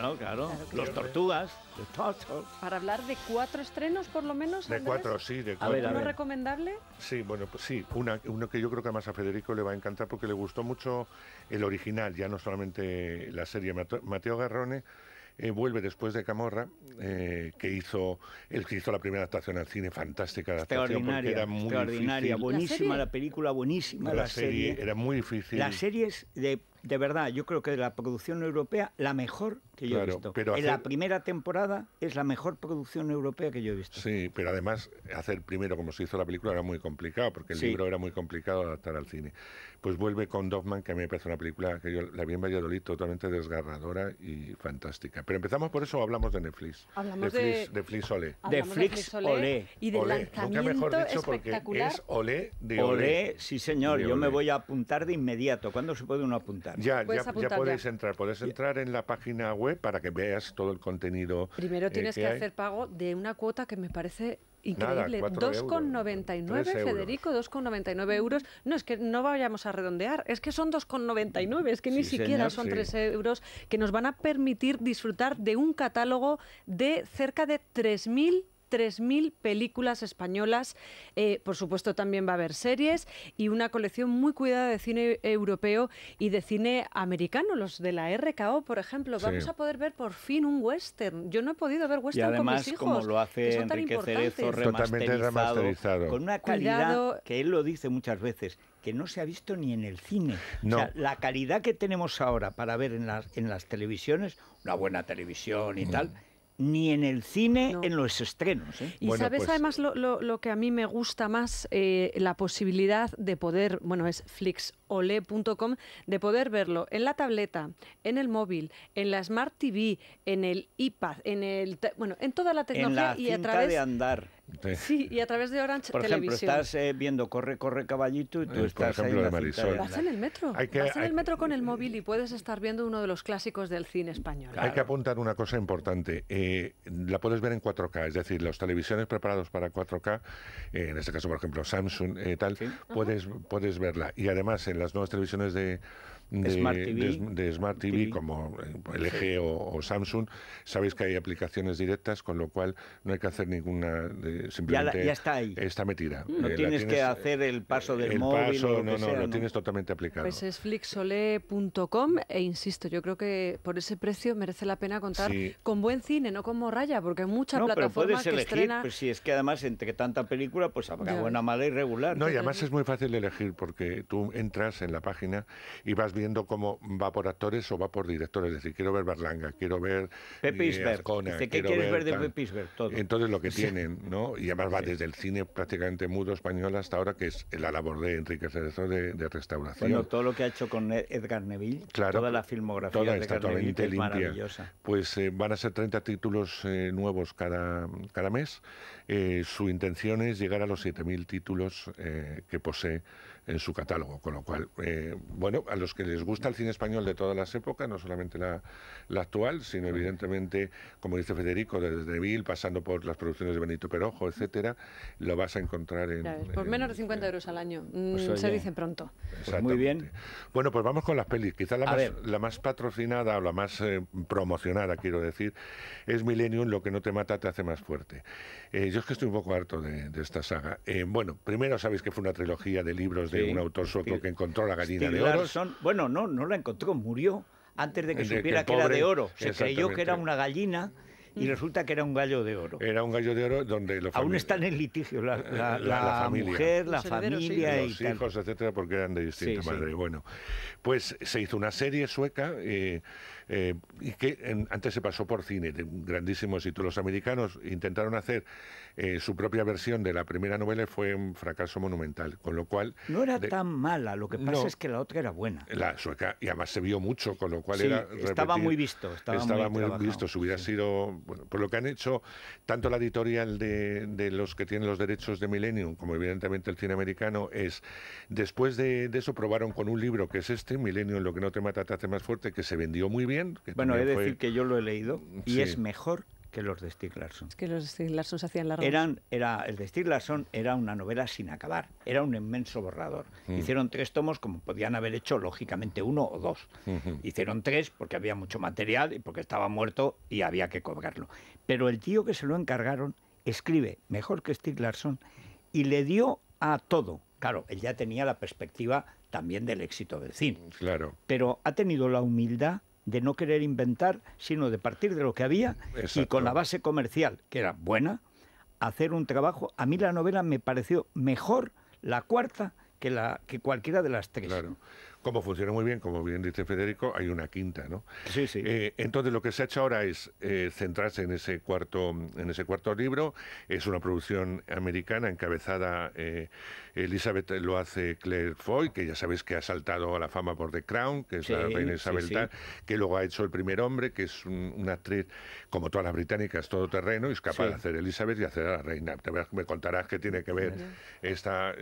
Claro, claro. los Tortugas. Para hablar de cuatro estrenos, por lo menos. De cuatro, sí, de cuatro. A recomendable? Sí, bueno, pues sí. Una, uno que yo creo que más a Federico le va a encantar porque le gustó mucho el original, ya no solamente la serie. Mateo Garrone. Eh, vuelve después de Camorra, eh, que hizo, que la primera adaptación al cine, fantástica adaptación, porque era muy extraordinaria, buenísima la, película, buenísima la, serie, Era muy difícil. Las series de de verdad, yo creo que de la producción europea, la mejor que yo he visto. En la primera temporada es la mejor producción europea que yo he visto. Sí, pero además hacer primero como se hizo la película era muy complicado, porque el libro era muy complicado adaptar al cine pues vuelve con Dogman, que a mí me parece una película que yo la vi en Valladolid totalmente desgarradora y fantástica. Pero empezamos por eso, o hablamos de Netflix. Hablamos de, de De Flixolé. Olé. Y de olé. espectacular. mejor dicho porque es Olé de Olé. Olé, sí señor, yo me voy a apuntar de inmediato. ¿Cuándo se puede uno apuntar? Ya, ya, podéis entrar. Podéis entrar en la página web para que veas todo el contenido. Primero eh, tienes que hacer pago de una cuota que me parece Increíble. 2,99 Federico, 2,99 euros. No, es que no vayamos a redondear, es que son 2,99, es que ni siquiera son 3 euros que nos van a permitir disfrutar de un catálogo de cerca de 3.000 3.000 películas españolas. Eh, por supuesto, también va a haber series y una colección muy cuidada de cine europeo y de cine americano, los de la RKO, por ejemplo. Vamos a poder ver por fin un western. Yo no he podido ver western con mis hijos. como lo hace Enrique Cerezo, remasterizado, remasterizado, con una calidad que él lo dice muchas veces, que no se ha visto ni en el cine. la calidad que tenemos ahora para ver en las, en las televisiones, una buena televisión y mm. tal ni en el cine en los estrenos. ¿eh? Y sabes pues además lo, lo, que a mí me gusta más, eh, la posibilidad de poder, bueno, es flixole.com, de poder verlo en la tableta, en el móvil, en la Smart TV, en el iPad, en el, bueno, en toda la tecnología y a través de andar Sí, y a través de Orange Por ejemplo, estás eh, viendo Corre, corre, caballito y tú eh, estás por ejemplo, Vas en el metro, hay que, vas en el metro con el móvil y puedes estar viendo uno de los clásicos del cine español. Hay que apuntar una cosa importante. Eh, la puedes ver en 4K, es decir, las televisiones preparados para 4K, en este caso, por ejemplo, Samsung, tal, puedes, puedes verla. Y además, en las nuevas televisiones de de Smart TV, como eh, LG o, Samsung, sabéis que hay aplicaciones directas, con lo cual no hay que hacer ninguna, de, simplemente ya, está ahí. Está metida. No eh, tienes, que hacer el paso del móvil. no, no, lo tienes totalmente aplicado. Pues es flixole.com e insisto, yo creo que por ese precio merece la pena contar con buen cine, no con morralla, porque hay mucha plataformas pero puedes elegir, pues si es que además entre tanta película, pues habrá buena, mala y regular. No, y además es muy fácil de elegir porque tú entras en la página y vas viendo cómo va por actores o va por directores. Es decir, quiero ver Berlanga, quiero ver eh, Dice, ¿Qué quieres ver, de Pepe Todo. Entonces lo que tienen, ¿no? Y además va desde el cine prácticamente mudo español hasta ahora, que es la labor de Enrique Cerezo de, restauración. Bueno, todo lo que ha hecho con e- Edgar Neville, toda la filmografía toda de Edgar maravillosa. Pues eh, van a ser 30 títulos eh, nuevos cada, cada mes. su intención es llegar a los 7.000 títulos que posee en su catálogo. Con lo cual, eh, bueno, a los que les gusta el cine español de todas las épocas, no solamente la, actual, sino evidentemente, como dice Federico, desde Neville, pasando por las producciones de Benito Perojo, etcétera, lo vas a encontrar en. por menos de 50 euros al año, pues mm, se dice pronto. Pues muy bien. Bueno, pues vamos con las pelis. Quizás la, más, patrocinada o la más eh, promocionada, quiero decir, es Millennium, lo que no te mata te hace más fuerte. Eh, yo es que estoy un poco harto de, de esta saga. bueno, primero sabéis que fue una trilogía de libros de un autor sueco que encontró la gallina de oro. bueno, no, no la encontró, murió antes de que supiera que, era de oro. Se creyó que era una gallina y mm. resulta que era un gallo de oro. Era un gallo de oro donde... Los Aún están en litigio la, eh, mujer, la familia y Los hijos, etcétera, porque eran de distinta madre. Bueno, pues se hizo una serie sueca eh, eh, y que antes se pasó por cine. De Grandísimos títulos americanos intentaron hacer eh, su propia versión de la primera novela fue un fracaso monumental, con lo cual... No era tan mala, lo que pasa es que la otra era buena. La sueca, y además se vio mucho, con lo cual era... estaba muy visto. Estaba, muy, visto, si hubiera sido... Bueno, por lo que han hecho tanto la editorial de, los que tienen los derechos de Millennium, como evidentemente el cine americano, es, después de, eso probaron con un libro que es este, Millennium, lo que no te mata te hace más fuerte, que se vendió muy bien. bueno, he de decir que yo lo he leído y es mejor que los de Stieg Larsson. Es que los de Stieg hacían la. Eran, era, el de Stieg Larsson era una novela sin acabar, era un inmenso borrador. Mm. Hicieron tres tomos como podían haber hecho, lógicamente, uno o dos. Hicieron tres porque había mucho material y porque estaba muerto y había que cobrarlo. Pero el tío que se lo encargaron escribe mejor que Stieg Larsson y le dio a todo. Claro, él ya tenía la perspectiva también del éxito del cine. Claro. Pero ha tenido la humildad de no querer inventar, sino de partir de lo que había y con la base comercial, que era buena, hacer un trabajo. A mí la novela me pareció mejor la cuarta que, la, que cualquiera de las tres como funciona muy bien, como bien dice Federico, hay una quinta, ¿no? Sí, sí. Eh, entonces lo que se ha hecho ahora es eh, centrarse en ese cuarto, en ese cuarto libro. Es una producción americana encabezada. Eh, Elizabeth lo hace Claire Foy, que ya sabéis que ha saltado a la fama por The Crown, que es la reina Isabel que luego ha hecho el primer hombre, que es una actriz como todas las británicas, todo terreno y es capaz de hacer Elizabeth y hacer a la reina. me contarás qué tiene que ver esta,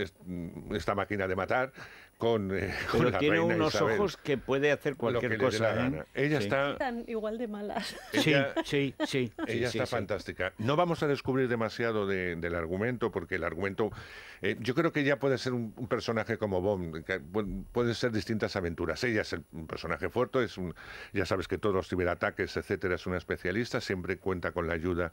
esta máquina de matar con, eh, tiene unos ojos que puede hacer cualquier cosa. ¿eh? Ella está, igual de malas. sí, sí, sí. Ella está fantástica. No vamos a descubrir demasiado del argumento, porque el argumento. Eh, yo creo que ella puede ser un, personaje como Bond, puede ser distintas aventuras. Ella es el- un personaje fuerte, es un, ya sabes que todos los ciberataques, etcétera, es una especialista, siempre cuenta con la ayuda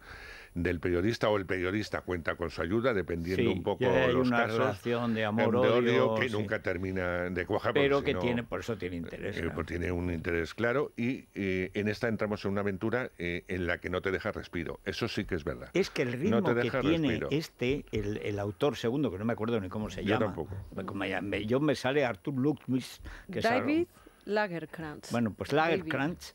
del periodista o el periodista cuenta con su ayuda, dependiendo un poco de los una Relación de eh, amor, de odio, que nunca termina de cuajar. Pero que tiene, por eso tiene eh, interés. Eh, tiene un interés claro y en esta entramos en una aventura en la que no te deja respiro. Eso sí que es verdad. Es que el ritmo que tiene este, el, autor segundo, que no me acuerdo ni cómo se llama. Yo Yo me sale Artur David Lagerkrantz. Bueno, pues Lagerkrantz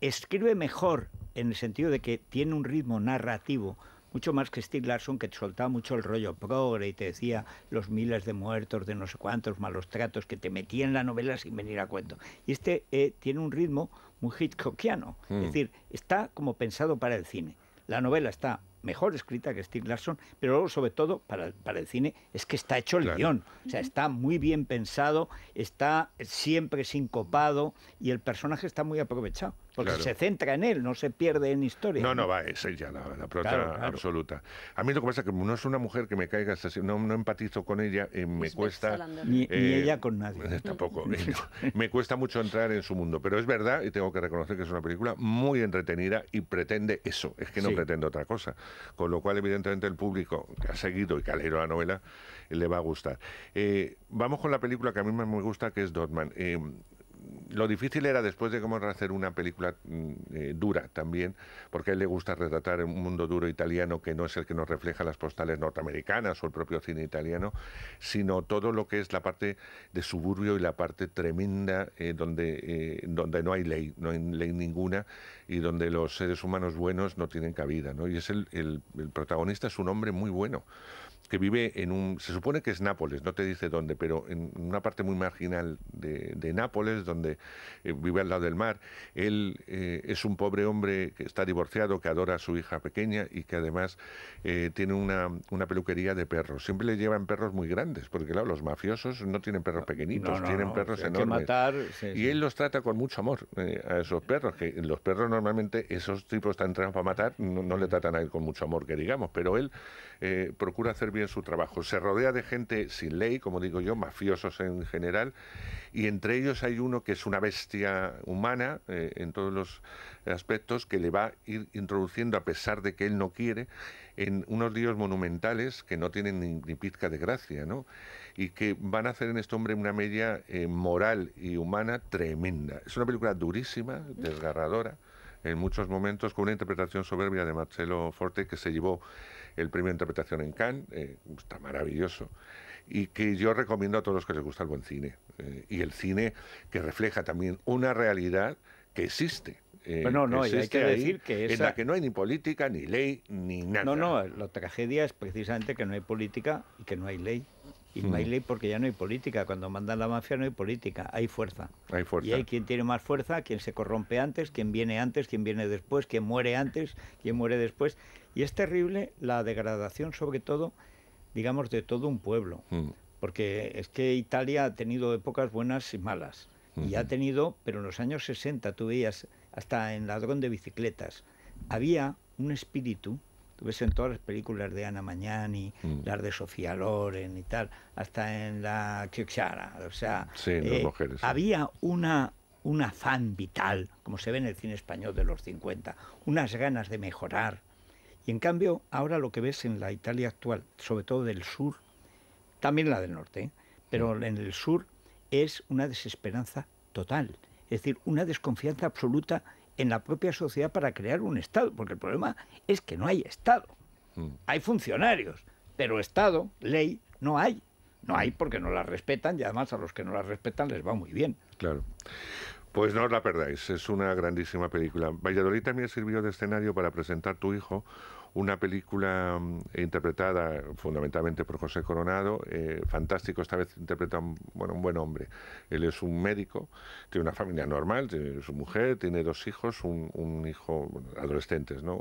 escribe mejor en el sentido de que tiene un ritmo narrativo mucho más que Steve Larson, que te soltaba mucho el rollo progre y te decía los miles de muertos, de no sé cuántos malos tratos, que te metía en la novela sin venir a cuento. Y este eh, tiene un ritmo muy hitchcockiano, es mm. decir, está como pensado para el cine. La novela está mejor escrita que Steve Larson, pero sobre todo para, para el cine es que está hecho el guion guión. O sea, está muy bien pensado, está siempre sincopado y el personaje está muy aprovechado porque se centra en él, no se pierde en historia. No, no, va, es ella la, la prota absoluta. A mí lo que pasa es que no es una mujer que me caiga no, empatizo con ella, me cuesta... Ni, eh, ella con nadie. Tampoco, me cuesta mucho entrar en su mundo, pero es verdad, y tengo que reconocer que es una película muy entretenida y pretende eso, es que no pretende otra cosa, con lo cual evidentemente el público que ha seguido y que ha leído la novela le va a gustar. Eh, vamos con la película que a mí más me gusta, que es Dortmund. Eh, lo difícil era después de cómo hacer una película mm, eh, dura también, porque a él le gusta retratar un mundo duro italiano que no es el que nos refleja las postales norteamericanas o el propio cine italiano, sino todo lo que es la parte de suburbio y la parte tremenda eh, donde, eh, donde no hay ley, no hay ley ninguna y donde los seres humanos buenos no tienen cabida. ¿no? Y es el, el protagonista es un hombre muy bueno que vive en un... Se supone que es Nápoles, no te dice dónde, pero en una parte muy marginal de, de Nápoles, donde eh, vive al lado del mar. Él eh, es un pobre hombre que está divorciado, que adora a su hija pequeña y que además eh, tiene una, peluquería de perros. Siempre le llevan perros muy grandes, porque claro, los mafiosos no tienen perros pequeñitos, tienen perros enormes. y él los trata con mucho amor a esos perros, que los perros normalmente, esos tipos están entrenados para matar, no, le tratan a él con mucho amor, que digamos, pero él eh, procura hacer bien su trabajo. Se rodea de gente sin ley, como digo yo, mafiosos en general, y entre ellos hay uno que es una bestia humana eh, en todos los aspectos que le va a ir introduciendo, a pesar de que él no quiere, en unos líos monumentales que no tienen ni, pizca de gracia, ¿no? Y que van a hacer en este hombre una media eh, moral y humana tremenda. Es una película durísima, desgarradora en muchos momentos con una interpretación soberbia de Marcelo Forte que se llevó el premio interpretación en Cannes, eh, está maravilloso, y que yo recomiendo a todos los que les gusta el buen cine, eh, y el cine que refleja también una realidad que existe. Eh, no, no, hay que decir que es En la que no hay ni política, ni ley, ni nada. No, no, la tragedia es precisamente que no hay política y que no hay ley. Y hay mm. ley porque ya no hay política. Cuando mandan la mafia no hay política, hay fuerza. Y hay quien tiene más fuerza, quien se corrompe antes, quien viene antes, quien viene después, quien muere antes, quien muere después. Y es terrible la degradación, sobre todo, digamos, de todo un pueblo. Mm. Porque es que Italia ha tenido épocas buenas y malas. Y ha tenido, pero en los años 60 tú veías, hasta en ladrón de bicicletas, había un espíritu ves en todas las películas de Ana Mañani, mm. las de Sofía Loren y tal, hasta en la Chichara. O sea, eh, había una, un afán vital, como se ve en el cine español de los 50, unas ganas de mejorar. Y en cambio, ahora lo que ves en la Italia actual, sobre todo del sur, también la del norte, ¿eh? pero mm. en el sur es una desesperanza total. Es decir, una desconfianza absoluta en la propia sociedad para crear un Estado, porque el problema es que no hay Estado. Mm. Hay funcionarios, pero Estado, ley, no hay. No hay mm. porque no la respetan y además a los que no la respetan les va muy bien. Claro. Pues no os la perdáis, es una grandísima película. Valladolid también sirvió de escenario para presentar tu hijo una película mm, interpretada fundamentalmente por José Coronado, eh, fantástico, esta vez interpreta un, bueno, un buen hombre. Él es un médico, tiene una familia normal, tiene su mujer, tiene dos hijos, un, hijo, adolescentes, ¿no?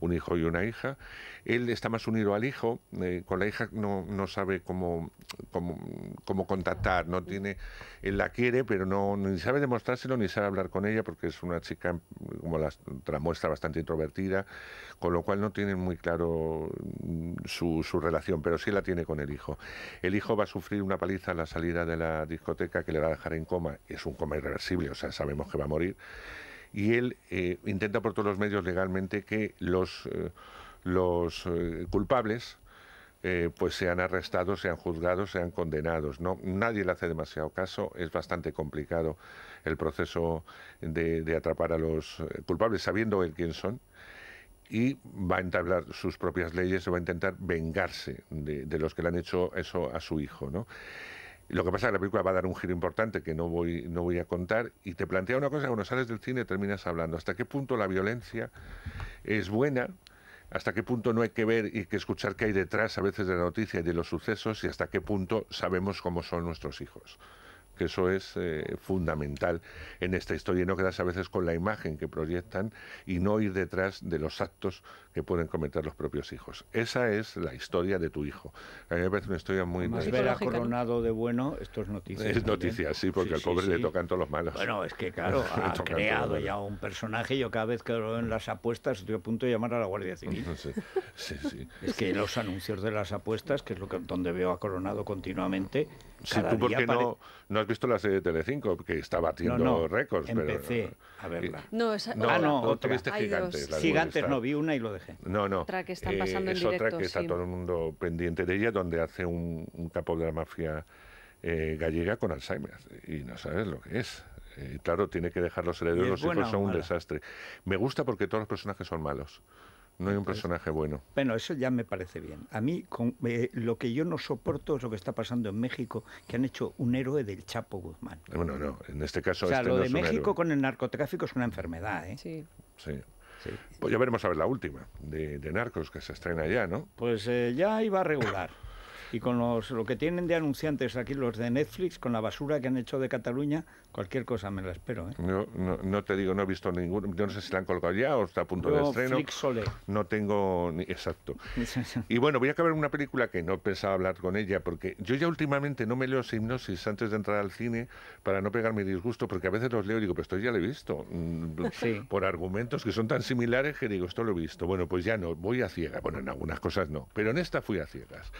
Un, hijo y una hija. Él está más unido al hijo, eh, con la hija no, no sabe cómo, cómo, cómo, contactar, no tiene, él la quiere, pero no ni sabe demostrárselo ni sabe hablar con ella porque es una chica mm, como la muestra bastante introvertida, con lo cual no tiene muy claro mm, su, relación, pero sí la tiene con el hijo. El hijo va a sufrir una paliza a la salida de la discoteca que le va a dejar en coma, es un coma irreversible, o sea, sabemos que va a morir, y él eh, intenta por todos los medios legalmente que los, eh, los eh, culpables pues sean arrestados, sean juzgados, sean condenados. No, nadie le hace demasiado caso, es bastante complicado el proceso de, atrapar a los culpables, sabiendo él quién son, y va a entablar sus propias leyes, va a intentar vengarse de, los que le han hecho eso a su hijo, Lo que pasa es que la película va a dar un giro importante que no voy, no voy a contar y te plantea una cosa cuando sales del cine terminas hablando. ¿Hasta qué punto la violencia es buena? ¿Hasta qué punto no hay que ver y que escuchar qué hay detrás a veces de la noticia y de los sucesos? ¿Y hasta qué punto sabemos cómo son nuestros hijos? que eso es eh, fundamental en esta historia no quedarse a veces con la imagen que proyectan y no ir detrás de los actos que pueden comentar los propios hijos. Esa es la historia de tu hijo. A mí me parece una historia muy... Más ver a Coronado de bueno, esto es noticia. Es noticia, sí, porque al pobre le tocan todos los malos. Bueno, es que claro, ha creado ya un personaje. Yo cada vez que lo en las apuestas estoy a punto de llamar a la Guardia Civil. Es que los anuncios de las apuestas, que es lo que, donde veo a Coronado continuamente... Si tú porque no, no has visto la serie de Telecinco, que está batiendo no, no, récords. Empecé a verla. No, esa, no, ah, no, otra. Gigantes no, vi una y lo dejé. No, no. Eh, pasando es otra que está todo el mundo pendiente de ella, donde hace un, capo de la mafia eh, gallega con Alzheimer. Y no sabes lo que es. Eh, claro, tiene que dejar los herederos, y hijos son un desastre. Me gusta porque todos los personajes son malos. No hay un personaje bueno. Bueno, eso ya me parece bien. A mí lo que yo no soporto es lo que está pasando en México, que han hecho un héroe del Chapo Guzmán. Bueno, no, en este caso... O sea, este lo de México con el narcotráfico es una enfermedad, ¿eh? Sí. Sí. Pues ya veremos a ver la última de, de Narcos que se estrena ya, ¿no? Pues eh, ya iba a regular y con los, lo que tienen de anunciantes aquí los de Netflix, con la basura que han hecho de Cataluña, cualquier cosa me la espero. ¿eh? No, te digo, no he visto ninguno, yo no sé si la han colgado ya o está a punto de estreno. No tengo, ni, exacto. y bueno, voy a acabar una película que no pensaba hablar con ella, porque yo ya últimamente no me leo hipnosis antes de entrar al cine para no pegar mi disgusto, porque a veces los leo y digo, ...pero esto ya lo he visto, mm, por argumentos que son tan similares que digo, esto lo he visto. Bueno, pues ya no, voy a ciegas... Bueno, en algunas cosas no, pero en esta fui a ciegas.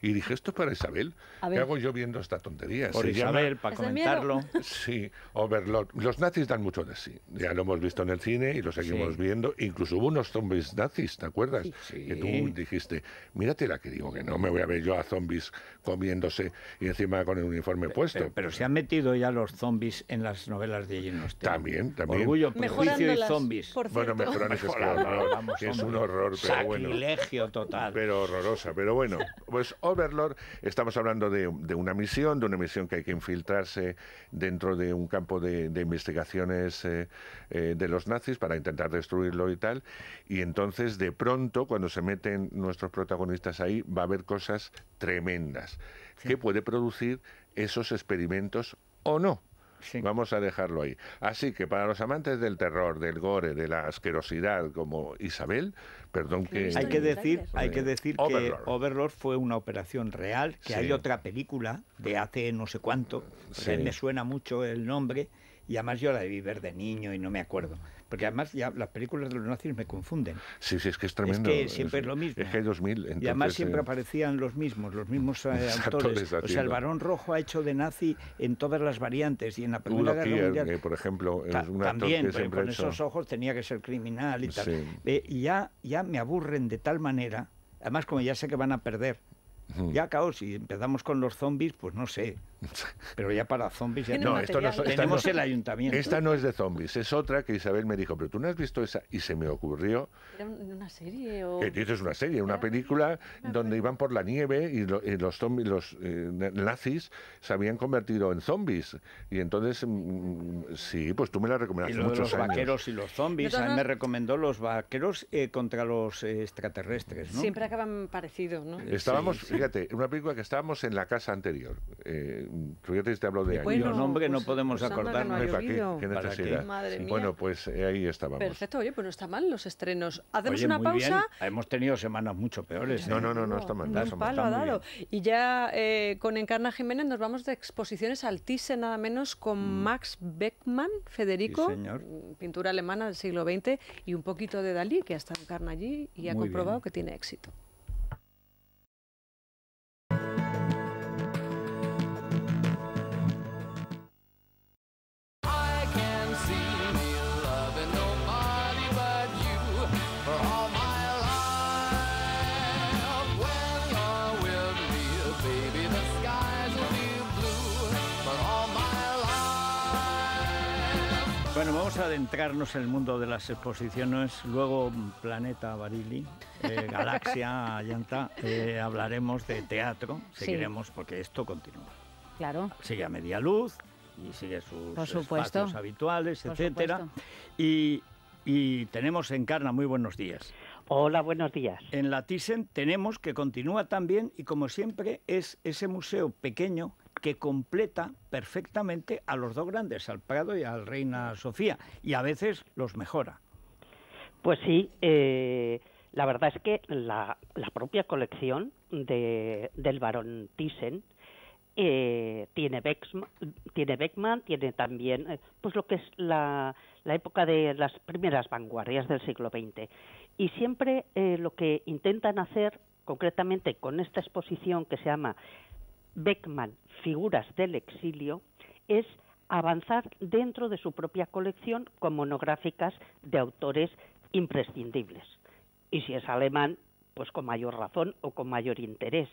Y esto para Isabel. ¿Qué hago yo viendo esta tontería? Por Isabel, para comentarlo. Sí, Overlord. Los nazis dan mucho de sí. Ya lo hemos visto en el cine y lo seguimos viendo. Incluso hubo unos zombies nazis, ¿te acuerdas? Que tú dijiste, mírate la que digo que no me voy a ver yo a zombies comiéndose y encima con el uniforme puesto. Pero, se han metido ya los zombies en las novelas de Jane Austen. También, también. Orgullo, prejuicio y zombies. Bueno, mejoran es, que, es un horror, pero Sacrilegio bueno. total. Pero horrorosa, pero bueno. Pues Overlord. Estamos hablando de, una misión, de una misión que hay que infiltrarse dentro de un campo de, investigaciones eh, eh, de los nazis para intentar destruirlo y tal. Y entonces, de pronto, cuando se meten nuestros protagonistas ahí, va a haber cosas tremendas que puede producir esos experimentos o no. Vamos a dejarlo ahí. Así que para los amantes del terror, del gore, de la asquerosidad, como Isabel, perdón que... Hay que decir, hay que, decir Overlord. que Overlord fue una operación real, que hay otra película de hace no sé cuánto, me suena mucho el nombre, y además yo la debí ver de niño y no me acuerdo. Porque además ya las películas de los nazis me confunden. Sí, sí, es que es tremendo. Es que siempre es, lo mismo. Es que hay 2000. y además siempre eh, aparecían los mismos, los mismos eh, actores. o sea, el varón rojo ha hecho de nazi en todas las variantes y en la Primera Que, eh, por ejemplo, también, pero con esos ojos tenía que ser criminal y tal. y ya, ya me aburren de tal manera, además como ya sé que van a perder, ya, caos, si empezamos con los zombies, pues no sé. Pero ya para zombies no, esto no, tenemos el ayuntamiento. Esta no es de zombies, es otra que Isabel me dijo, pero tú no has visto esa y se me ocurrió. Era una serie o. es una serie, una película donde iban por la nieve y, los zombies, los eh, nazis se habían convertido en zombies y entonces mm, sí, pues tú me la recomendaste y muchos los vaqueros y los zombies, a mí me recomendó los vaqueros eh, contra los eh, extraterrestres, Siempre acaban parecidos, ¿no? Estábamos, fíjate, una película que estábamos en la casa anterior. Eh, yo te este hablo de Bueno, pues no podemos pues acordarnos. Pues qué? necesidad? Bueno, pues eh, ahí estábamos. Perfecto, oye, pues no está mal los estrenos. Hacemos una pausa. Hemos tenido semanas mucho peores. No, no, no, no, está mal. Un palo ha dado. Y ya eh, con Encarna Jiménez nos vamos de exposiciones al Tisse, nada menos, con mm. Max Beckmann, Federico, mm, pintura alemana del siglo XX, y un poquito de Dalí, que ha en Encarna allí y ha comprobado que tiene éxito. Bueno, vamos a adentrarnos en el mundo de las exposiciones. Luego, Planeta Barili, eh, Galaxia Allanta, eh, hablaremos de teatro. Seguiremos porque esto continúa. Claro. Sigue a media luz y sigue sus Por habituales, etcétera. Y, tenemos tenemos Encarna, muy buenos días. Hola, buenos días. En la Thyssen tenemos que continúa también y como siempre es ese museo pequeño que completa perfectamente a los dos grandes, al Prado y al Reina Sofía, y a veces los mejora. Pues sí, eh, la verdad es que la, propia colección del barón Thyssen eh, tiene, Beckman, tiene tiene también eh, pues lo que es la, la, época de las primeras vanguardias del siglo XX. Y siempre lo que intentan hacer concretamente con esta exposición que se llama Beckmann, Figuras del Exilio, es avanzar dentro de su propia colección con monográficas de autores imprescindibles. Y si es alemán, pues con mayor razón o con mayor interés.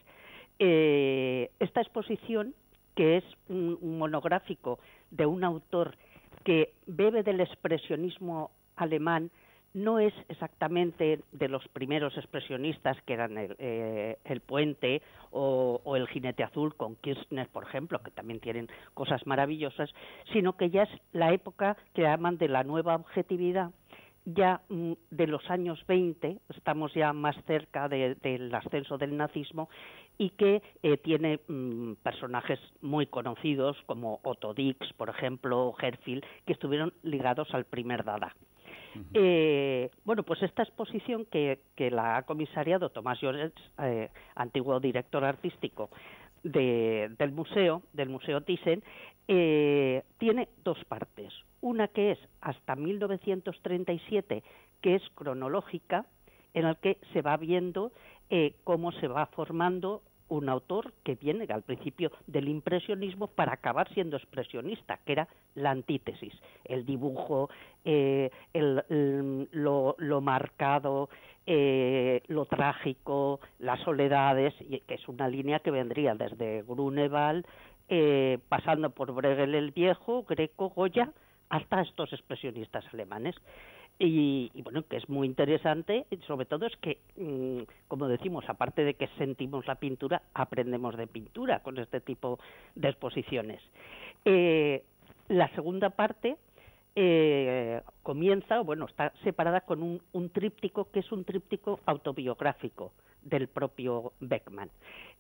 Eh, esta exposición, que es un monográfico de un autor que bebe del expresionismo alemán no es exactamente de los primeros expresionistas que eran el, eh, puente o, el jinete azul con Kirchner, por ejemplo, que también tienen cosas maravillosas, sino que ya es la época que llaman de la nueva objetividad, ya mm, de los años 20, estamos ya más cerca del ascenso del nazismo, y que eh, tiene mm, personajes muy conocidos como Otto Dix, por ejemplo, o Herfield, que estuvieron ligados al primer Dada. Eh, bueno, pues esta exposición que, la ha comisariado Tomás Llorens, eh, antiguo director artístico del museo, del Museo Thyssen, eh, tiene dos partes. Una que es hasta 1937, que es cronológica, en la que se va viendo cómo se va formando un autor que viene al principio del impresionismo para acabar siendo expresionista, que era la antítesis, el dibujo, eh, lo, marcado, eh, lo trágico, las soledades, y que es una línea que vendría desde Gruneval, eh, pasando por Bregel el Viejo, Greco, Goya, hasta estos expresionistas alemanes. Y, bueno, que es muy interesante, sobre todo es que, mm, como decimos, aparte de que sentimos la pintura, aprendemos de pintura con este tipo de exposiciones. Eh, la segunda parte eh, comienza, bueno, está separada con un, tríptico que es un tríptico autobiográfico del propio Beckman.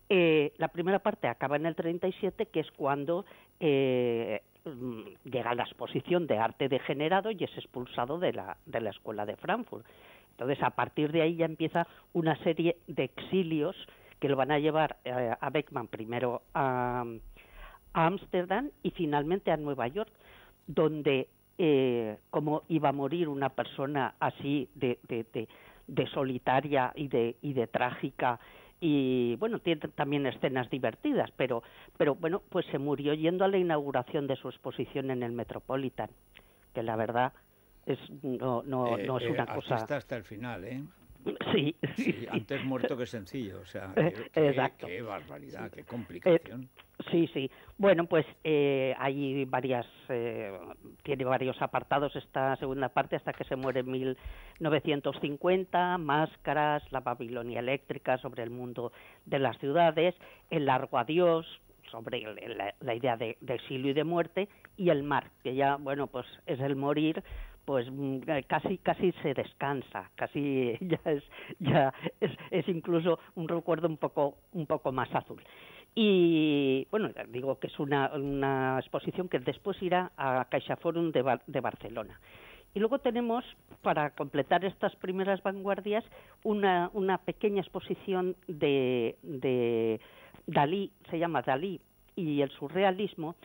Eh, la primera parte acaba en el 37, que es cuando eh, Mm, llega a la exposición de arte degenerado y es expulsado de la, de la escuela de Frankfurt. Entonces, a partir de ahí ya empieza una serie de exilios que lo van a llevar eh, a Beckman primero a Ámsterdam y finalmente a Nueva York, donde eh, como iba a morir una persona así de, de, de solitaria y de, y de trágica y bueno, tiene también escenas divertidas, pero, pero bueno, pues se murió yendo a la inauguración de su exposición en el Metropolitan, que la verdad es, no, no, no es eh, una eh, cosa... Hasta el final, ¿eh? Sí, Antes muerto que sencillo, o sea, eh, qué, barbaridad, qué complicación. Eh, sí, sí. Bueno, pues eh, hay varias, tiene varios apartados esta segunda parte hasta que se muere en 1950, máscaras, la Babilonia eléctrica sobre el mundo de las ciudades, el largo adiós, sobre la, idea de, exilio y de muerte y el mar que ya bueno pues es el morir pues mm, eh, casi casi se descansa, casi ya es ya es, incluso un recuerdo un poco un poco más azul. Y bueno, digo que es una, exposición que después irá a CaixaForum de, de Barcelona. Y luego tenemos, para completar estas primeras vanguardias, una, pequeña exposición de, de Dalí, se llama Dalí y el surrealismo,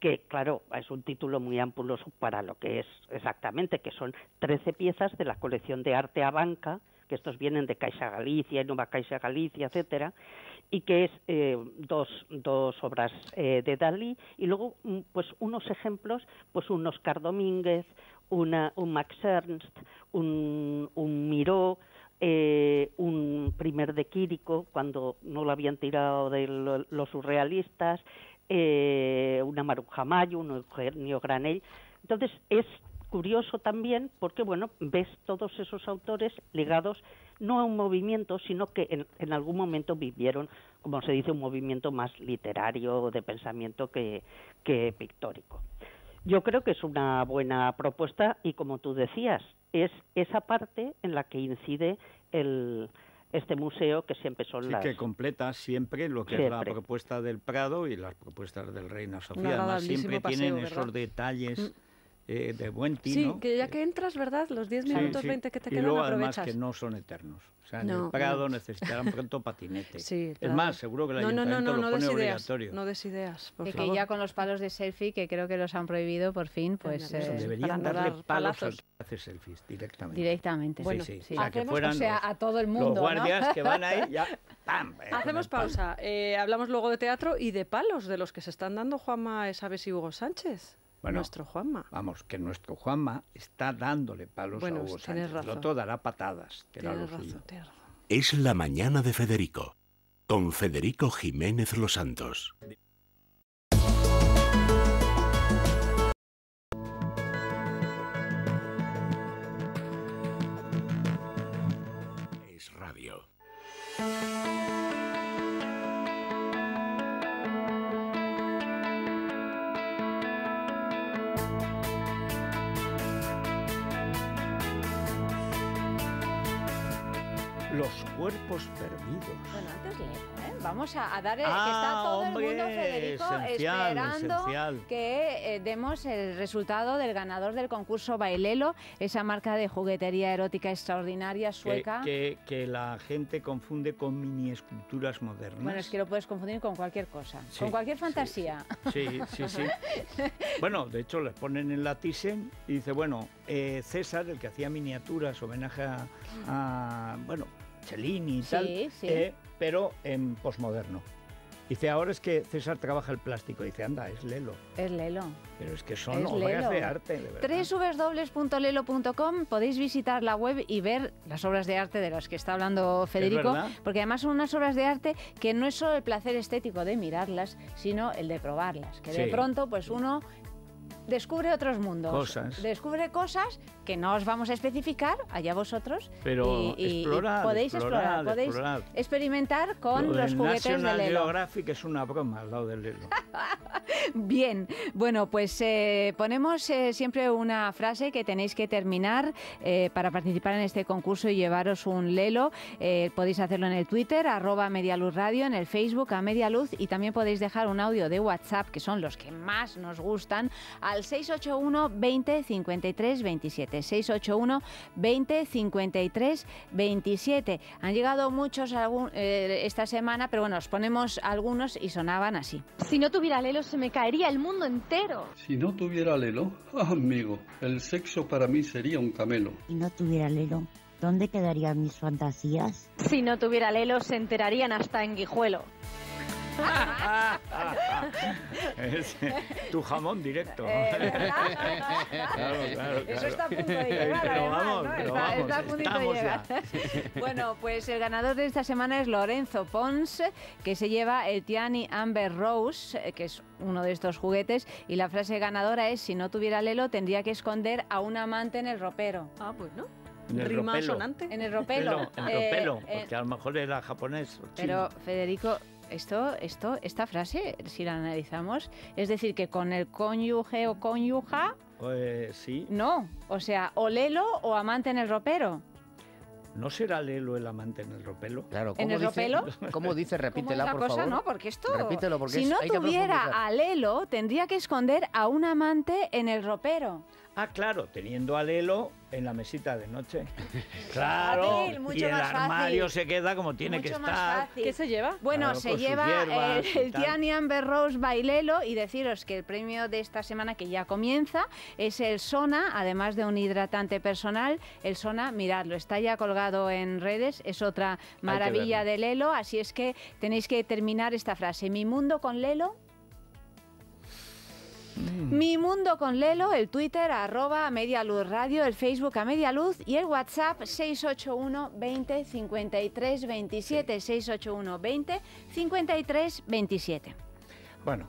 que claro, es un título muy ampuloso para lo que es exactamente, que son 13 piezas de la colección de arte a banca, que estos vienen de Caixa Galicia, Nueva Caixa Galicia, etcétera, y que es eh, dos, obras eh, de Dalí y luego mm, pues unos ejemplos, pues un Oscar Domínguez, una, un Max Ernst, un, Miró, eh, un primer de Quirico, cuando no lo habían tirado de los surrealistas, eh, una Maruja Mayo, un Eugenio Granell. Entonces es curioso también porque, bueno, ves todos esos autores ligados no a un movimiento, sino que en, algún momento vivieron, como se dice, un movimiento más literario de pensamiento que, que pictórico. Yo creo que es una buena propuesta y, como tú decías, es esa parte en la que incide el, este museo que siempre son que completa siempre lo que es la propuesta del Prado y las propuestas del Reina Sofía. Además, siempre tienen esos detalles... Mm. Eh, de buen tino. Sí, que ya que entras, ¿verdad? Los 10 minutos, 20 que te y quedan, luego, además que no son eternos. O sea, en el Prado necesitarán pronto patinete. Es más, seguro que el no, ayuntamiento lo pone obligatorio. No des ideas, por y favor. que ya con los palos de selfie, que creo que los han prohibido por fin, pues, pues... Eh, deberían darle palos palazos. al que hace selfies, directamente. Directamente. Bueno, sí, sí. O que fueran o sea, a todo el mundo, Los guardias que van ahí ya... ¡pam! Eh, hacemos pausa. Eh, hablamos luego de teatro y de palos, de los que se están dando Juanma Esaves y Hugo Sánchez nuestro Juanma. Vamos, que nuestro Juanma está dándole palos a Hugo Razón. dará patadas. tienes razón, Tienes razón. Es la mañana de Federico, con Federico Jiménez Los Santos. Cuerpos Perdidos. Bueno, antes ¿eh? vamos a, dar el, que ah, está todo el mundo, esencial, esperando que eh, demos el resultado del ganador del concurso Bailelo, esa marca de juguetería erótica extraordinaria sueca. Que, la gente confunde con mini esculturas modernas. Bueno, es que lo puedes confundir con cualquier cosa, con cualquier fantasía. Sí, sí, sí. bueno, de hecho les ponen en la Thyssen y dice, bueno, eh, César, el que hacía miniaturas, homenaje a, a bueno, Cellini y tal, eh, pero en posmoderno. Dice, ahora es que César trabaja el plástico. Dice, anda, es Lelo. Es Lelo. Pero es que son obras de arte, de www.lelo.com podéis visitar la web y ver las obras de arte de las que está hablando Federico, porque además son unas obras de arte que no es solo el placer estético de mirarlas, sino el de probarlas, que de pronto pues uno descubre otros mundos. Descubre cosas no os vamos a especificar, allá vosotros. Pero podéis explorar, podéis experimentar con los juguetes de Lelo. Geographic es una broma al lado del Lelo. Bien, bueno, pues eh, ponemos eh, siempre una frase que tenéis que terminar eh, para participar en este concurso y llevaros un Lelo. podéis hacerlo en el Twitter, arroba Medialuz Radio, en el Facebook a Medialuz y también podéis dejar un audio de WhatsApp, que son los que más nos gustan, al 681 20 53 27. 681 20 53 27. Han llegado muchos algún, eh, esta semana, pero bueno, os ponemos algunos y sonaban así. Si no tuviera Lelo, se me caería el mundo entero. Si no tuviera Lelo, ah, amigo, el sexo para mí sería un camelo. Si no tuviera Lelo, ¿dónde quedarían mis fantasías? Si no tuviera Lelo, se enterarían hasta en Guijuelo es tu jamón directo. Eh, Eso está a punto de llegar. Eh, pero vamos, a punto de llegar. Bueno, pues el ganador de esta semana es Lorenzo Pons, que se lleva el Tiani Amber Rose, eh, que es uno de estos juguetes, y la frase ganadora es, si no tuviera Lelo, tendría que esconder a un amante en el ropero. Ah, pues no. En el Rima En el ropero. en el ropelo, porque a lo mejor era japonés Pero, Federico, esto, esto, esta frase, si la analizamos, es decir, que con el cónyuge o cónyuja. Eh, sí. No, o sea, o lelo o amante en el ropero. ¿No será Lelo el amante en el ropelo? Claro, ¿cómo ¿En el dice, ¿Cómo dice? Repítela, por cosa, favor. No, porque esto. si no tuviera a Lelo, tendría que esconder a un amante en el ropero. Ah, claro, teniendo a Lelo en la mesita de noche. claro, y el armario se queda como tiene que estar. ¿Qué se lleva? Bueno, se lleva eh, el, Tiani Amber Rose by y deciros que el premio de esta semana que ya comienza es el Sona, además de un hidratante personal. El Sona, miradlo, está ya colgado en redes, es otra maravilla de Lelo, así es que tenéis que terminar esta frase. Mi mundo con Lelo mi Mundo con Lelo, el Twitter arroba a Media Luz Radio, el Facebook a Media Luz y el WhatsApp 681 20 53 27. 681 20 53 27. Bueno.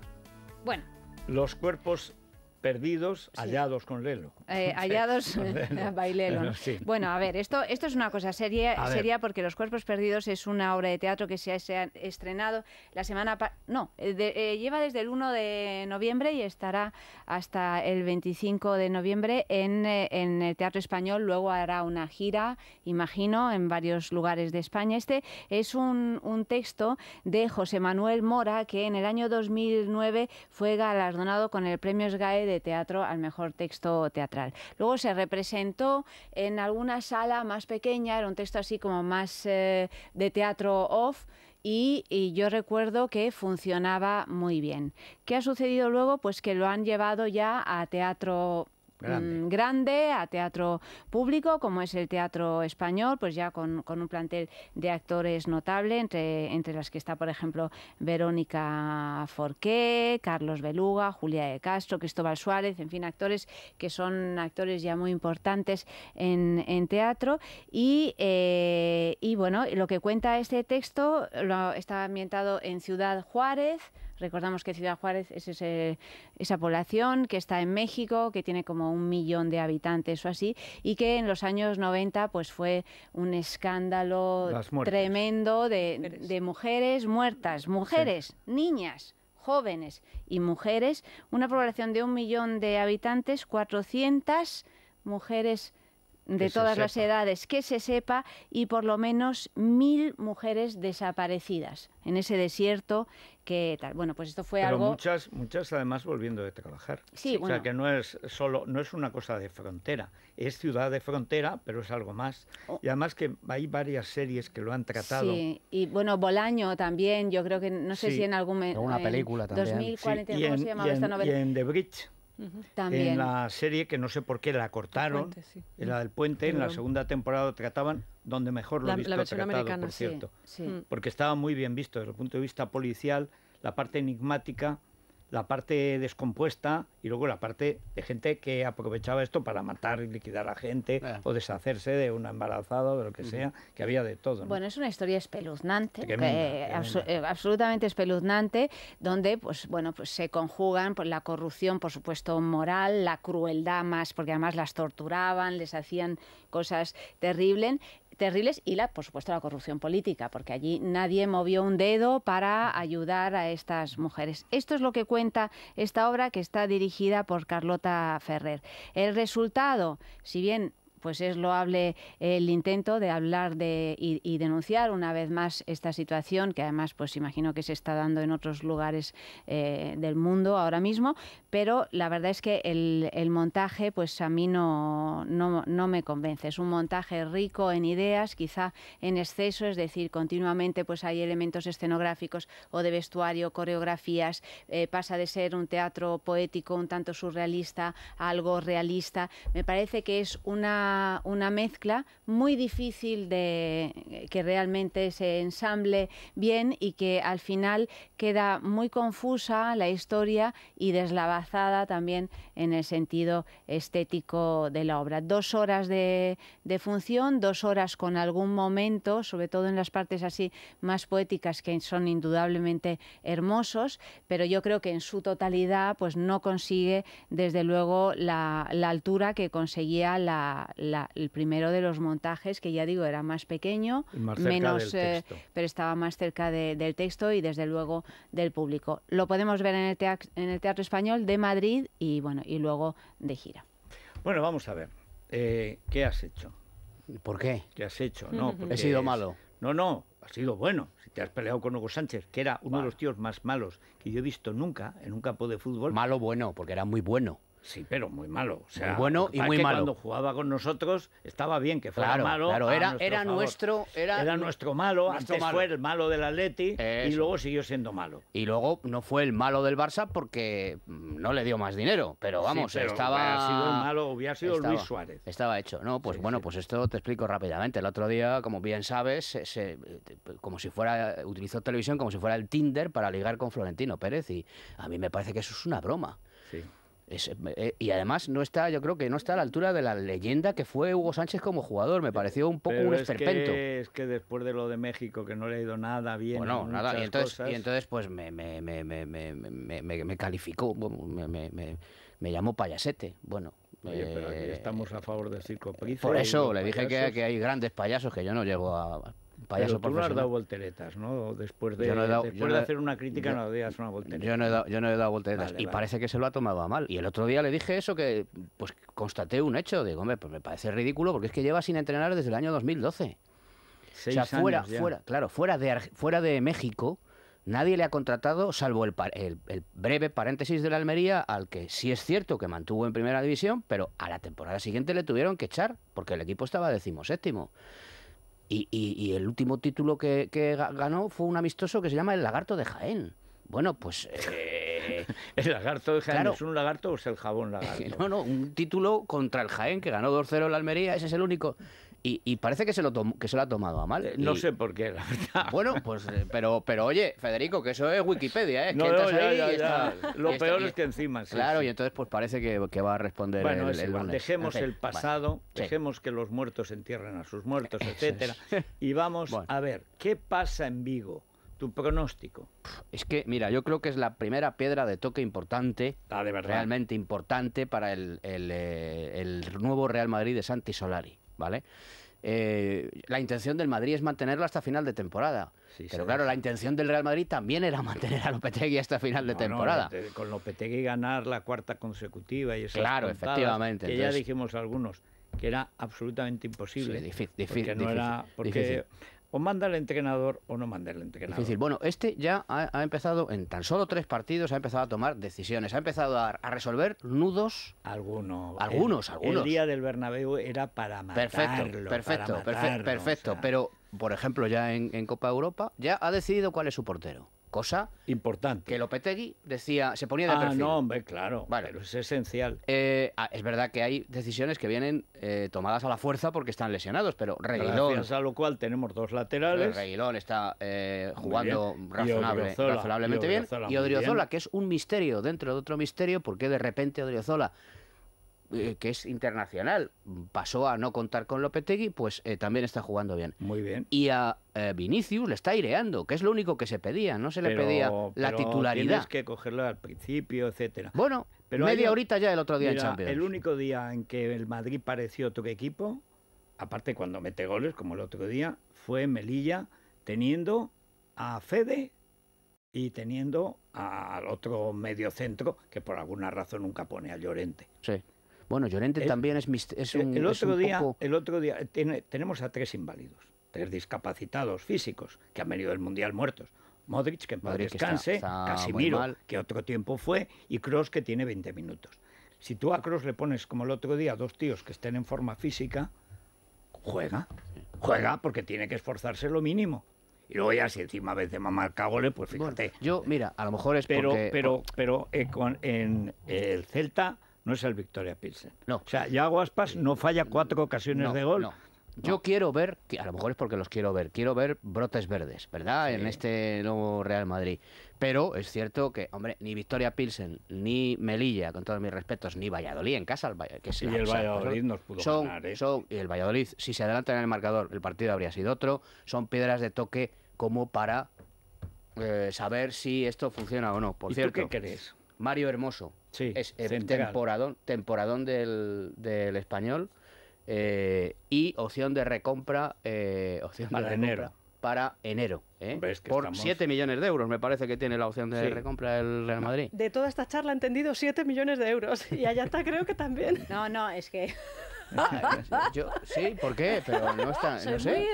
Bueno. Los cuerpos perdidos hallados con Lelo. Eh, hallados Bailelo. Bueno, a ver, esto, esto es una cosa seria, sería porque Los Cuerpos Perdidos es una obra de teatro que se ha, estrenado la semana... no, eh, eh, lleva desde el 1 de noviembre y estará hasta el 25 de noviembre en, en el Teatro Español. Luego hará una gira, imagino, en varios lugares de España. Este es un, un texto de José Manuel Mora que en el año 2009 fue galardonado con el Premio SGAE de Teatro al Mejor Texto Teatral. Luego se representó en alguna sala más pequeña, era un texto así como más eh, de teatro off. Y, y, yo recuerdo que funcionaba muy bien. ¿Qué ha sucedido luego? Pues que lo han llevado ya a teatro Mm, grande. a teatro público, como es el Teatro Español, pues ya con, con, un plantel de actores notable, entre, entre las que está, por ejemplo, Verónica Forqué, Carlos Beluga, Julia de Castro, Cristóbal Suárez, en fin, actores que son actores ya muy importantes en, en teatro. Y, eh, y bueno, lo que cuenta este texto lo, está ambientado en Ciudad Juárez, Recordamos que Ciudad Juárez es esa población que está en México, que tiene como un millón de habitantes o así, y que en los años 90 pues fue un escándalo tremendo de mujeres. muertas, mujeres, niñas jóvenes y mujeres, una población de un millón de habitantes, 400 mujeres de todas las edades que se sepa y por lo menos mil mujeres desaparecidas en ese desierto que tal. Bueno, pues esto fue algo. Muchas, muchas además volviendo de trabajar. Sí, O sea que no es solo, no es una cosa de frontera, es ciudad de frontera, pero es algo más. Oh. Y además que hay varias series que lo han tratado. y bueno, Bolaño también, yo creo que no sé si en algún. En, una eh, película también. Y en The Bridge. También. En la serie que no sé por qué la cortaron, en la del puente, en la segunda temporada trataban donde mejor lo la, visto por cierto, porque estaba muy bien visto desde el punto de vista policial la parte enigmática la parte descompuesta y luego la parte de gente que aprovechaba esto para matar y liquidar a gente eh. o deshacerse de un embarazado o de lo que sea, que había de todo. Bueno, es una historia espeluznante, eh, absolutamente espeluznante, donde pues bueno, pues se conjugan por pues, la corrupción, por supuesto, moral, la crueldad más, porque además las torturaban, les hacían cosas terribles, terribles y, la, por supuesto, la corrupción política, porque allí nadie movió un dedo para ayudar a estas mujeres. Esto es lo que cuenta esta obra que está dirigida por Carlota Ferrer. El resultado, si bien pues es loable el intento de hablar de, y, denunciar una vez más esta situación, que además pues imagino que se está dando en otros lugares eh, del mundo ahora mismo, pero la verdad es que el, montaje pues a mí no, no, me convence. Es un montaje rico en ideas, quizá en exceso, es decir, continuamente pues hay elementos escenográficos o de vestuario, coreografías, eh, pasa de ser un teatro poético un tanto surrealista a algo realista. Me parece que es una una, mezcla muy difícil de eh, que realmente se ensamble bien y que al final queda muy confusa la historia y deslavazada también en el sentido estético de la obra. Dos horas de, función, dos horas con algún momento, sobre todo en las partes así más poéticas que son indudablemente hermosos, pero yo creo que en su totalidad pues no consigue desde luego la altura que conseguía la, el primero de los montajes, que ya digo, era más pequeño, menos, eh, pero estaba más cerca del texto y desde luego del público. Lo podemos ver en el, teatro, en el Teatro Español de Madrid y, bueno, y luego de gira. Bueno, vamos a ver, eh, ¿qué has hecho? ¿Por qué? ¿Qué has hecho? No, He sido malo. No, no, ha sido bueno. Si te has peleado con Hugo Sánchez, que era uno de los tíos más malos que yo he visto nunca en un campo de fútbol. Malo bueno, porque era muy bueno. Sí, pero muy malo. bueno y muy malo. Cuando jugaba con nosotros estaba bien que fuera malo. Claro, era, nuestro era, nuestro, era, nuestro malo. fue el malo del Atleti y luego siguió siendo malo. Y luego no fue el malo del Barça porque mm, no le dio más dinero. Pero vamos, estaba. Hubiera sido el malo, hubiera sido Luis Suárez. Estaba hecho. No, pues bueno, pues esto te explico rápidamente. El otro día, como bien sabes, eh, como si fuera utilizó televisión como si fuera el Tinder para ligar con Florentino Pérez y a mí me parece que eso es una broma. Sí. Eh, y además no está, yo creo que no está a la altura de la leyenda que fue Hugo Sánchez como jugador. Me pareció un poco un es Que, es que después de lo de México, que no le ha ido nada bien. Bueno, nada. Y entonces, pues me, me, me, me calificó, me llamó payasete. Bueno, pero eh, estamos a favor del circo príncipe. Por eso, le dije que, que, hay grandes payasos que yo no llego a payaso Pero tú no has dado volteretas, ¿no? Después de, hacer una crítica yo, no das una voltereta. Yo no he dado, yo he dado volteretas y parece que se lo ha tomado a mal. Y el otro día le dije eso que pues constaté un hecho. Digo, hombre, pues me parece ridículo porque es que lleva sin entrenar desde el año 2012. Seis o fuera, claro, fuera de, fuera de México, nadie le ha contratado, salvo el, breve paréntesis de la Almería, al que sí es cierto que mantuvo en primera división, pero a la temporada siguiente le tuvieron que echar, porque el equipo estaba decimoséptimo. Y, el último título que, ganó fue un amistoso que se llama El Lagarto de Jaén. Bueno, pues... Eh, ¿El lagarto de Jaén es un lagarto o es el jabón lagarto? No, no, un título contra el Jaén que ganó 2-0 la Almería, ese es el único. Y, parece que se, lo que se ha tomado a mal. Eh, no sé por qué, la verdad. Bueno, pues, eh, pero, pero oye, Federico, que eso es Wikipedia, ¿eh? Lo peor es que encima. claro, y entonces pues parece que, va a responder el, Dejemos el pasado, dejemos que los muertos entierren a sus muertos, etcétera, y vamos a ver qué pasa en Vigo tu pronóstico. Es que, mira, yo creo que es la primera piedra de toque importante, ah, realmente importante para eh, el, nuevo Real Madrid de Santi Solari. ¿vale? Eh, la intención del Madrid es mantenerlo hasta final de temporada. Pero claro, la intención del Real Madrid también era mantener a Lopetegui hasta final de temporada. con Lopetegui ganar la cuarta consecutiva y esas Claro, efectivamente. ya dijimos algunos que era absolutamente imposible. Sí, difícil, difícil, porque no era o manda el entrenador o no manda el entrenador. Difícil. Bueno, este ya ha, empezado en tan solo tres partidos, ha empezado a tomar decisiones, ha empezado a, resolver nudos. Algunos. Algunos, algunos. El día del Bernabéu era para matarlo. Perfecto, perfecto, perfecto. Pero, por ejemplo, ya en Copa Europa, ya ha decidido cuál es su portero. Cosa importante. Que Lopetegui decía, se ponía de ah, no, hombre, claro. Vale. Pero es esencial. Eh, ah, es verdad que hay decisiones que vienen eh, tomadas a la fuerza porque están lesionados, pero Reguilón. Gracias a lo cual tenemos dos laterales. Reguilón está eh, jugando razonablemente bien. Y Odriozola, que es un misterio dentro de otro misterio, porque de repente Odriozola eh, que es internacional, pasó a no contar con Lopetegui, pues eh, también está jugando bien. Muy bien. Y a eh, Vinicius le está aireando, que es lo único que se pedía, no se le pedía la titularidad. Tienes que cogerlo al principio, etcétera. Bueno, pero media horita ya el otro día en Champions. El único día en que el Madrid pareció otro equipo, aparte cuando mete goles, como el otro día, fue Melilla teniendo a Fede y teniendo al otro medio centro que por alguna razón nunca pone a Llorente. Sí. Bueno, Llorente también es, un. El otro día, el otro día tenemos a tres inválidos, tres discapacitados físicos que han venido del Mundial muertos. Modric, que en paz descanse, Casimiro, que otro tiempo fue, y Cross, que tiene 20 minutos. Si tú a Cross le pones, como el otro día, dos tíos que estén en forma física, juega. Juega porque tiene que esforzarse lo mínimo. Y luego ya si encima vez de mamar cagole, pues fíjate. yo, mira, a lo mejor es pero, porque... Pero, pero eh, en el Celta no es el Victoria Pilsen. No. O sea, Yago Aspas no falla cuatro ocasiones de gol. Yo quiero ver, a lo mejor es porque los quiero ver, quiero ver brotes verdes, ¿verdad? En este nuevo Real Madrid. Pero es cierto que, hombre, ni Victoria Pilsen, ni Melilla, con todos mis respetos, ni Valladolid en casa, que sí, y el Valladolid nos pudo ganar, ¿eh? y el Valladolid, si se adelantan en el marcador, el partido habría sido otro. Son piedras de toque como para eh, saber si esto funciona o no. Por ¿Y cierto, tú qué crees? Mario Hermoso, Sí, es temporadón, del, del español eh, y opción de recompra, eh, para enero. ¿eh? Por 7 millones de euros me parece que tiene la opción de recompra el Real ah. Madrid. De toda esta charla he entendido 7 millones de euros y allá está creo que también. No, no, es que... Yo, sí, ¿por qué? Pero no está. no sé.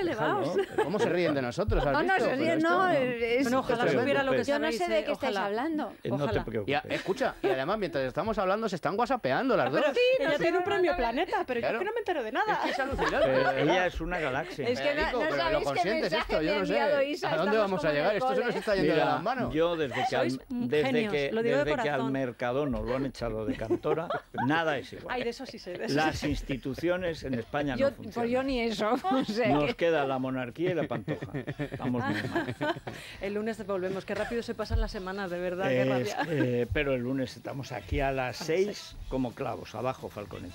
Muy ¿Cómo se ríen de nosotros? ¿Has no, no, se pues ríen, no. Es, ojalá lo que Yo no sé de qué estáis hablando. Ojalá. Eh, no te preocupes. escucha, y además, mientras estamos hablando, se están guasapeando las ah, dos. Pero sí, no tiene un premio Planeta, pero yo yo que no me entero de nada. Es alucinante. ella es una galaxia. Es que no, sabéis qué mensaje me ha ¿A dónde vamos a llegar? Esto se nos está yendo de las manos. Yo, desde que al mercado nos lo han echado de cantora, nada es igual. Ay, de eso sí sé. Las instituciones en España no yo pues, ni eso. Nos queda la monarquía y la pantoja. El lunes volvemos. Qué rápido se pasan las semanas, de verdad. Eh, pero el lunes estamos aquí a las 6 como clavos, abajo Falconetti.